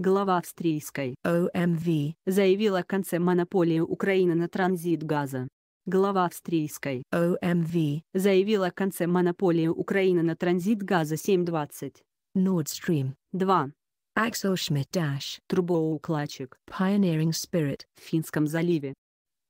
глава австрийской ОМВ, эм заявил о конце монополии Украины на транзит газа. Глава австрийской ОМВ эм заявил о конце монополии Украины на транзит газа 720. Nord Stream 2. Axel Schmidt Dash. Трубоукладчик. Pioneering Spirit. В Финском заливе.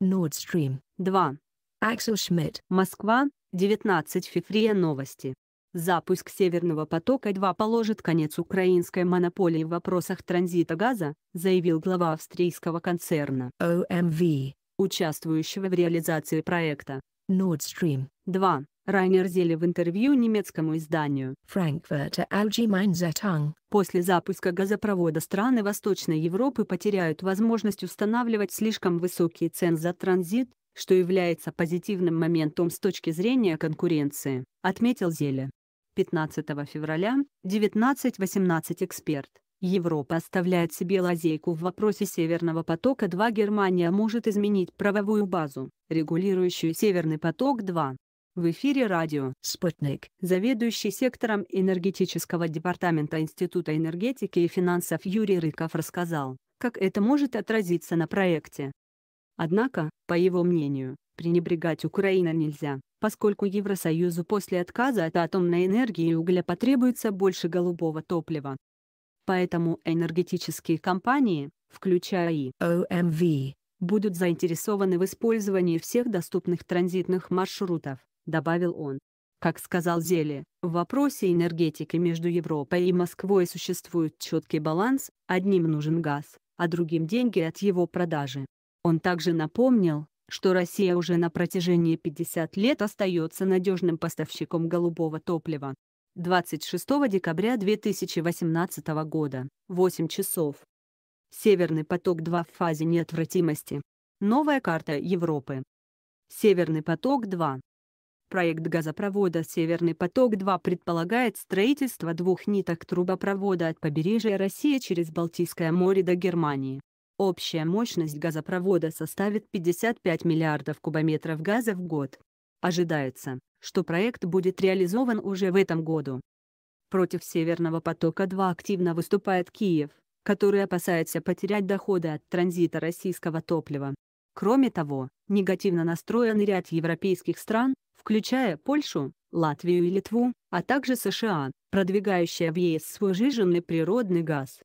Nord Stream 2. Axel Schmidt. Москва, 19 февраля новости. Запуск «Северного потока-2» положит конец украинской монополии в вопросах транзита газа, заявил глава австрийского концерна OMV, участвующего в реализации проекта Nord Stream 2. Райнер Зели в интервью немецкому изданию Frankfurter Allgemeine Zeitung. После запуска газопровода страны Восточной Европы потеряют возможность устанавливать слишком высокие цены за транзит, что является позитивным моментом с точки зрения конкуренции, отметил Зеле. 15 февраля, 19.18 эксперт. Европа оставляет себе лазейку в вопросе Северного потока-2 Германия может изменить правовую базу, регулирующую Северный поток-2. В эфире радио «Спутник», заведующий сектором энергетического департамента Института энергетики и финансов Юрий Рыков рассказал, как это может отразиться на проекте. Однако, по его мнению, пренебрегать Украина нельзя поскольку Евросоюзу после отказа от атомной энергии и угля потребуется больше голубого топлива. Поэтому энергетические компании, включая и ОМВ, эм будут заинтересованы в использовании всех доступных транзитных маршрутов, добавил он. Как сказал Зели, в вопросе энергетики между Европой и Москвой существует четкий баланс, одним нужен газ, а другим деньги от его продажи. Он также напомнил, что Россия уже на протяжении 50 лет остается надежным поставщиком голубого топлива. 26 декабря 2018 года, 8 часов. Северный поток-2 в фазе неотвратимости. Новая карта Европы. Северный поток-2. Проект газопровода «Северный поток-2» предполагает строительство двух ниток трубопровода от побережья России через Балтийское море до Германии. Общая мощность газопровода составит 55 миллиардов кубометров газа в год. Ожидается, что проект будет реализован уже в этом году. Против «Северного потока-2» активно выступает Киев, который опасается потерять доходы от транзита российского топлива. Кроме того, негативно настроен ряд европейских стран, включая Польшу, Латвию и Литву, а также США, продвигающая в ЕС свой жиженный природный газ.